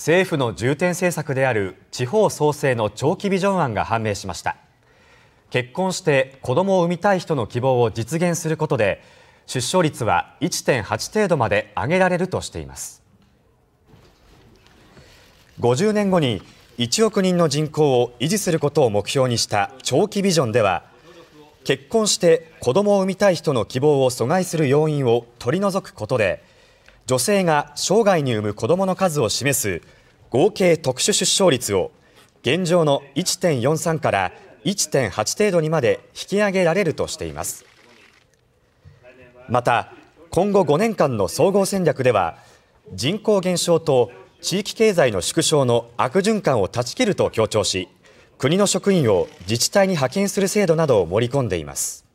政府の重点政策である地方創生の長期ビジョン案が判明しました結婚して子供を産みたい人の希望を実現することで出生率は1.8程度まで上げられるとしています50年後に1億人の人口を維持することを目標にした長期ビジョンでは結婚して子供を産みたい人の希望を阻害する要因を取り除くことで女性が生涯に産む子どもの数を示す合計特殊出生率を現状の1.43から1.8程度にまで引き上げられるとしていますまた今後5年間の総合戦略では人口減少と地域経済の縮小の悪循環を断ち切ると強調し国の職員を自治体に派遣する制度などを盛り込んでいます